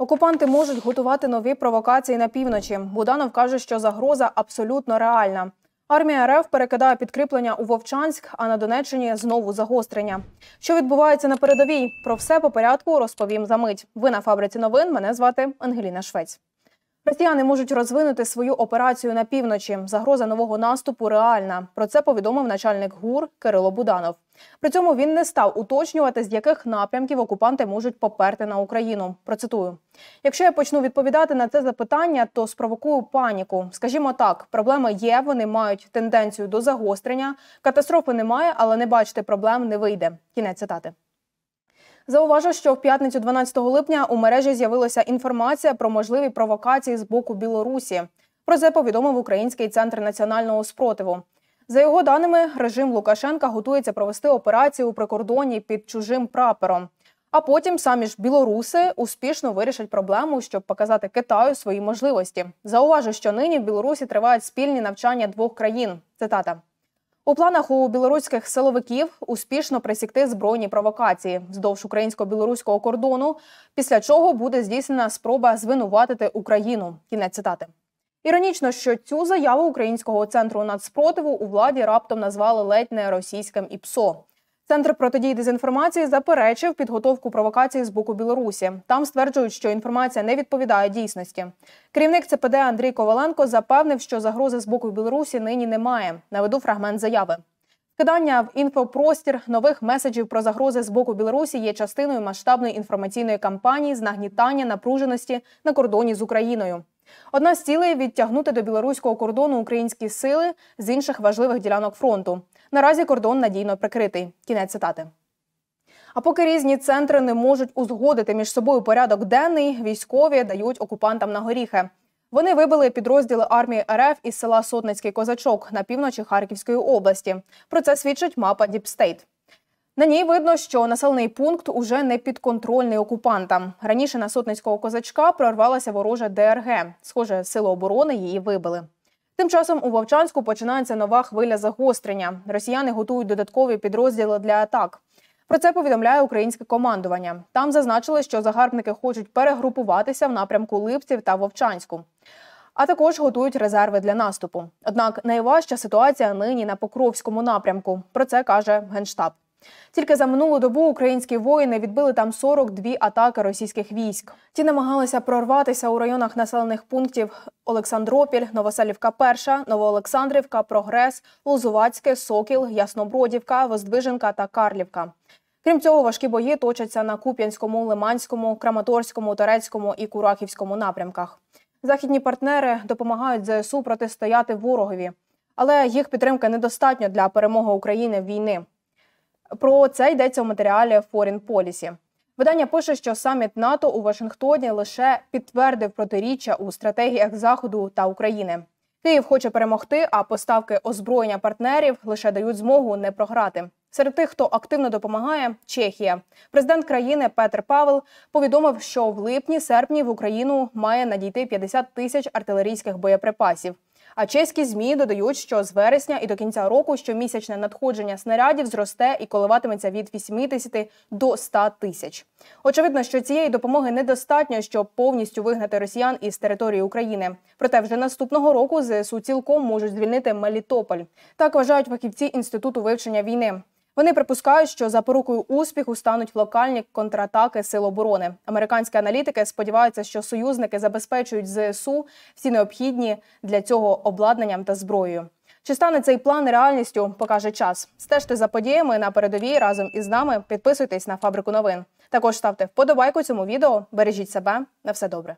Окупанти можуть готувати нові провокації на півночі. Буданов каже, що загроза абсолютно реальна. Армія РФ перекидає підкріплення у Вовчанськ, а на Донеччині знову загострення. Що відбувається на передовій? Про все по порядку розповім за мить. Ви на фабриці новин. Мене звати Ангеліна Швець. Росіяни можуть розвинути свою операцію на півночі. Загроза нового наступу реальна. Про це повідомив начальник гур Кирило Буданов. При цьому він не став уточнювати, з яких напрямків окупанти можуть поперти на Україну. Процитую: якщо я почну відповідати на це запитання, то спровокую паніку. Скажімо так, проблеми є, вони мають тенденцію до загострення. Катастрофи немає, але не бачити проблем не вийде. Кінець цитати. Зауважу, що в п'ятницю 12 липня у мережі з'явилася інформація про можливі провокації з боку Білорусі. Про це повідомив Український центр національного спротиву. За його даними, режим Лукашенка готується провести операцію у прикордоні під чужим прапором. А потім самі ж білоруси успішно вирішать проблему, щоб показати Китаю свої можливості. Зауважу, що нині в Білорусі тривають спільні навчання двох країн. Цитата. У планах у білоруських силовиків успішно присікти збройні провокації вздовж українсько-білоруського кордону, після чого буде здійснена спроба звинуватити Україну. Кінець цитати. Іронічно, що цю заяву українського центру нацпротиву у владі раптом назвали ледь не російським і ПСО. Центр протидії дезінформації заперечив підготовку провокації з боку Білорусі. Там стверджують, що інформація не відповідає дійсності. Керівник ЦПД Андрій Коваленко запевнив, що загрози з боку Білорусі нині немає. Наведу фрагмент заяви. Кидання в інфопростір нових меседжів про загрози з боку Білорусі є частиною масштабної інформаційної кампанії з нагнітання напруженості на кордоні з Україною. Одна з цілей відтягнути до білоруського кордону українські сили з інших важливих ділянок фронту. Наразі кордон надійно прикритий. Кінець цитати. А поки різні центри не можуть узгодити між собою порядок денний, військові дають окупантам на горіхи. Вони вибили підрозділи армії РФ із села Сотницький Козачок на півночі Харківської області. Про це свідчить мапа Діпстейт. На ній видно, що населений пункт уже не підконтрольний окупантам. Раніше на сотницького козачка прорвалася ворожа ДРГ. Схоже, сили оборони її вибили. Тим часом у Вовчанську починається нова хвиля загострення. Росіяни готують додаткові підрозділи для атак. Про це повідомляє українське командування. Там зазначили, що загарбники хочуть перегрупуватися в напрямку Липців та Вовчанську, а також готують резерви для наступу. Однак найважча ситуація нині на Покровському напрямку. Про це каже генштаб. Тільки за минулу добу українські воїни відбили там 42 атаки російських військ. Ті намагалися прорватися у районах населених пунктів Олександропіль, Новоселівка, Перша, Новоолександрівка, Прогрес, Лозувацьке, Сокіл, Яснобродівка, Воздвиженка та Карлівка. Крім цього, важкі бої точаться на Куп'янському, Лиманському, Краматорському, Торецькому і Курахівському напрямках. Західні партнери допомагають ЗСУ протистояти ворогові, але їх підтримки недостатньо для перемоги України в війни. Про це йдеться у матеріалі Foreign Policy. Видання пише, що саміт НАТО у Вашингтоні лише підтвердив протиріччя у стратегіях Заходу та України. Київ хоче перемогти, а поставки озброєння партнерів лише дають змогу не програти. Серед тих, хто активно допомагає, Чехія. Президент країни Петр Павел повідомив, що в липні-серпні в Україну має надійти 50 тисяч артилерійських боєприпасів. А чеські змі додають, що з вересня і до кінця року щомісячне надходження снарядів зросте і коливатиметься від 80 до 100 тисяч. Очевидно, що цієї допомоги недостатньо, щоб повністю вигнати росіян із території України. Проте вже наступного року ЗСУ цілком можуть звільнити Мелітополь. Так вважають фахівці інституту вивчення війни. Вони припускають, що запорукою успіху стануть локальні контратаки сил оборони. Американські аналітики сподіваються, що союзники забезпечують зсу всі необхідні для цього обладнанням та зброєю. Чи стане цей план реальністю? Покаже час. Стежте за подіями на передовій разом із нами. Підписуйтесь на фабрику новин. Також ставте вподобайку цьому відео. Бережіть себе на все добре.